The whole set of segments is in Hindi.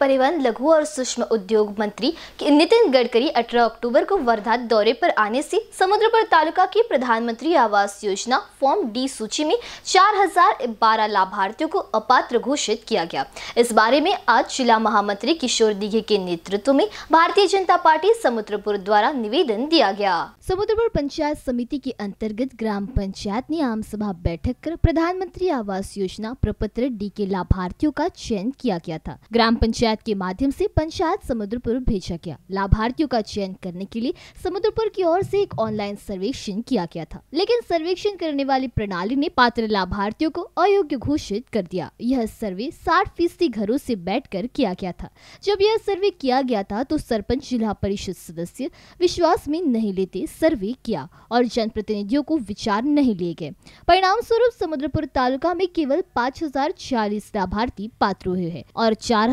परिवहन लघु और सूक्ष्म उद्योग मंत्री नितिन गडकरी 18 अक्टूबर को वर्धा दौरे पर आने से समुद्रपुर तालुका की प्रधानमंत्री आवास योजना फॉर्म डी सूची में 4012 लाभार्थियों को अपात्र घोषित किया गया इस बारे में आज जिला महामंत्री किशोर दिघे के नेतृत्व में भारतीय जनता पार्टी समुद्रपुर द्वारा निवेदन दिया गया समुद्रपुर पंचायत समिति के अंतर्गत ग्राम पंचायत ने आम सभा बैठक कर प्रधानमंत्री आवास योजना प्रपत्र डी के लाभार्थियों का चयन किया गया था ग्राम पंचायत पंचायत के माध्यम से पंचायत समुद्रपुर भेजा गया लाभार्थियों का चयन करने के लिए समुद्रपुर की ओर से एक ऑनलाइन सर्वेक्षण किया गया था लेकिन सर्वेक्षण करने वाली प्रणाली ने पात्र लाभार्थियों को अयोग्य घोषित कर दिया यह सर्वे साठ फीसदी घरों ऐसी बैठ किया गया था जब यह सर्वे किया गया था तो सरपंच जिला परिषद सदस्य विश्वास में नहीं लेते सर्वे किया और जनप्रतिनिधियों को विचार नहीं लिए गए परिणाम स्वरूप समुद्रपुर तालुका में केवल पाँच लाभार्थी पात्र हुए हैं और चार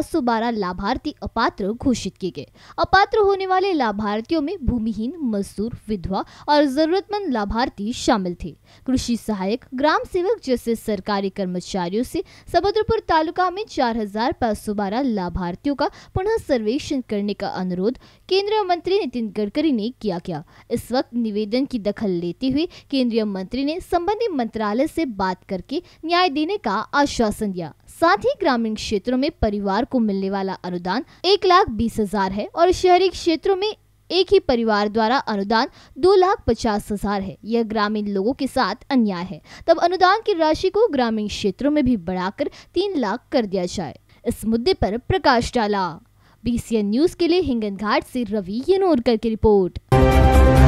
बारह लाभार्थी अपात्र घोषित किए गए अपात्र होने वाले लाभार्थियों में भूमिहीन मजदूर विधवा और जरूरतमंद लाभार्थी शामिल थे कृषि सहायक ग्राम सेवक जैसे सरकारी कर्मचारियों से सबद्रपुर तालुका में बारह लाभार्थियों का पुनः सर्वेक्षण करने का अनुरोध केंद्रीय मंत्री नितिन गडकरी ने किया गया इस वक्त निवेदन की दखल लेते हुए केंद्रीय मंत्री ने संबंधित मंत्रालय से बात करके न्याय देने का आश्वासन दिया साथ ही ग्रामीण क्षेत्रों में परिवार परिवार को मिलने वाला अनुदान एक लाख बीस हजार है और शहरी क्षेत्रों में एक ही परिवार द्वारा अनुदान दो लाख पचास हजार है यह ग्रामीण लोगों के साथ अन्याय है तब अनुदान की राशि को ग्रामीण क्षेत्रों में भी बढ़ाकर तीन लाख कर दिया जाए इस मुद्दे पर प्रकाश डाला बीसीएन न्यूज के लिए हिंगन घाट से रवि यनोरकर की रिपोर्ट